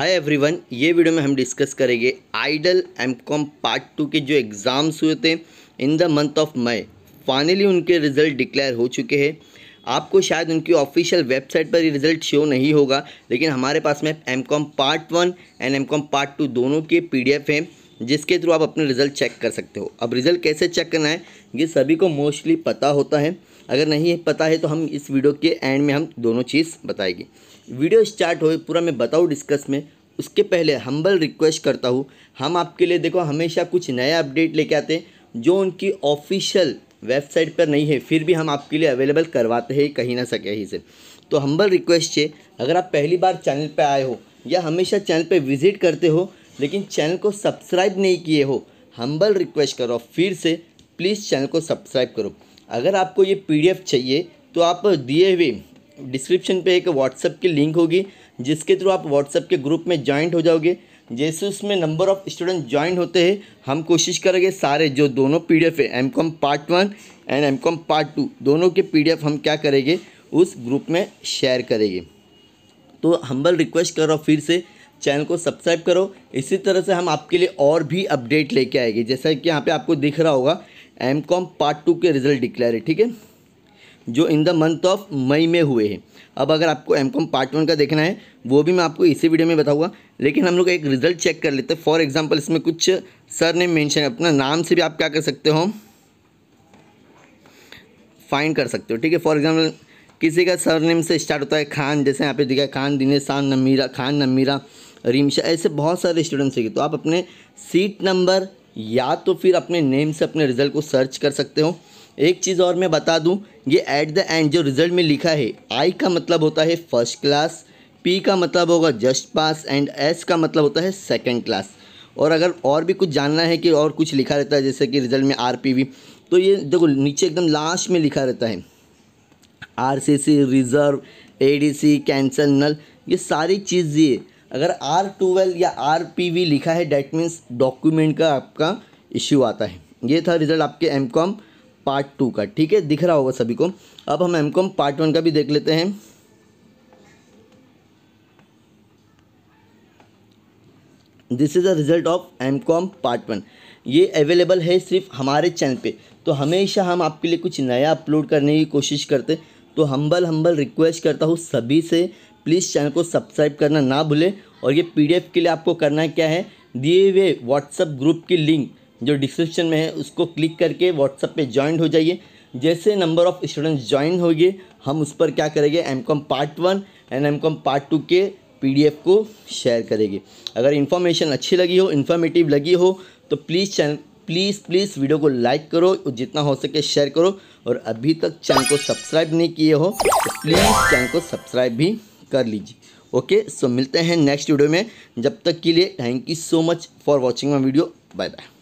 hi everyone ये video में हम डिस्कस करेंगे IDOL M com part two के जो एग्ज़ाम्स हुए थे इन द मंथ ऑफ मई फाइनली उनके रिज़ल्ट डिक्लेयर हो चुके हैं आपको शायद उनकी ऑफिशियल वेबसाइट पर ये रिज़ल्ट शो नहीं होगा लेकिन हमारे पास में M com part one and M com part two दोनों के पी डी एफ हैं जिसके थ्रू आप अपने रिज़ल्ट चेक कर सकते हो अब रिज़ल्ट कैसे चेक करना है ये सभी को मोस्टली पता होता है अगर नहीं पता है तो हम इस वीडियो के एंड में हम दोनों चीज़ बताएंगे वीडियो स्टार्ट हो पूरा मैं बताऊँ डिस्कस में उसके पहले हम्बल रिक्वेस्ट करता हूँ हम आपके लिए देखो हमेशा कुछ नया अपडेट लेके आते हैं जो उनकी ऑफिशियल वेबसाइट पर नहीं है फिर भी हम आपके लिए अवेलेबल करवाते हैं कहीं ना सके ही से तो हम्बल रिक्वेस्ट है अगर आप पहली बार चैनल पर आए हो या हमेशा चैनल पर विज़िट करते हो लेकिन चैनल को सब्सक्राइब नहीं किए हो हम्बल रिक्वेस्ट करो फिर से प्लीज़ चैनल को सब्सक्राइब करो अगर आपको ये पी चाहिए तो आप दिए हुए डिस्क्रिप्शन पे एक व्हाट्सएप की लिंक होगी जिसके थ्रू आप व्हाट्सएप के ग्रुप में ज्वाइंट हो जाओगे जैसे उसमें नंबर ऑफ़ स्टूडेंट ज्वाइन होते हैं हम कोशिश करेंगे सारे जो दोनों पी डी एफ है M com part one and M com part two दोनों के पी डी एफ हम क्या करेंगे उस ग्रुप में शेयर करेंगे तो हम्बल रिक्वेस्ट कर रहा हूँ फिर से चैनल को सब्सक्राइब करो इसी तरह से हम आपके लिए और भी अपडेट लेके आएंगे जैसा कि यहाँ पे आपको दिख रहा होगा एम कॉम पार्ट टू के रिजल्ट डिक्लेयर है ठीक है जो इन द मंथ ऑफ मई में हुए हैं अब अगर आपको एम कॉम पार्ट वन का देखना है वो भी मैं आपको इसी वीडियो में बताऊंगा लेकिन हम लोग एक रिजल्ट चेक कर लेते हैं फॉर एग्जांपल इसमें कुछ सर ने मेंशन अपना नाम से भी आप क्या कर सकते हो फाइंड कर सकते हो ठीक है फॉर एग्जाम्पल किसी का नेम से स्टार्ट होता है खान जैसे यहाँ पे दिखा है खान दिनेश खान नमीरा खान नमीरा रिमशा ऐसे बहुत सारे स्टूडेंट्स हैं तो आप अपने सीट नंबर या तो फिर अपने नेम से अपने रिज़ल्ट को सर्च कर सकते हो एक चीज़ और मैं बता दूं ये एट द एंड जो रिज़ल्ट में लिखा है आई का मतलब होता है फर्स्ट क्लास पी का मतलब होगा जस्ट पास एंड एस का मतलब होता है सेकेंड क्लास और अगर और भी कुछ जानना है कि और कुछ लिखा रहता है जैसे कि रिज़ल्ट में आर पी वी तो ये देखो नीचे एकदम लास्ट में लिखा रहता है R C C reserve A D C cancel null ये सारी चीज़ें अगर आर टूवेल्व या आर पी वी लिखा है डैट मीन्स डॉक्यूमेंट का आपका इश्यू आता है ये था रिजल्ट आपके एम कॉम पार्ट टू का ठीक है दिख रहा होगा सभी को अब हम एम कॉम पार्ट वन का भी देख लेते हैं this is the result of M com part one ये अवेलेबल है सिर्फ हमारे चैनल पे तो हमेशा हम आपके लिए कुछ नया अपलोड करने की कोशिश करते तो हम्बल हम्बल रिक्वेस्ट करता हूँ सभी से प्लीज़ चैनल को सब्सक्राइब करना ना भूलें और ये पीडीएफ के लिए आपको करना क्या है दिए हुए व्हाट्सअप ग्रुप की लिंक जो डिस्क्रिप्शन में है उसको क्लिक करके व्हाट्सअप पे ज्वाइन हो जाइए जैसे नंबर ऑफ़ स्टूडेंट्स ज्वाइन होगी हम उस पर क्या करेंगे M com part one and M com part two के पीडीएफ को शेयर करेंगे अगर इन्फॉर्मेशन अच्छी लगी हो इन्फॉर्मेटिव लगी हो तो please channel please please video को लाइक करो जितना हो सके शेयर करो और अभी तक चैनल को सब्सक्राइब नहीं किए हो तो प्लीज़ चैनल को सब्सक्राइब भी कर लीजिए ओके सो मिलते हैं नेक्स्ट वीडियो में जब तक के लिए thank you so much for watching my video bye bye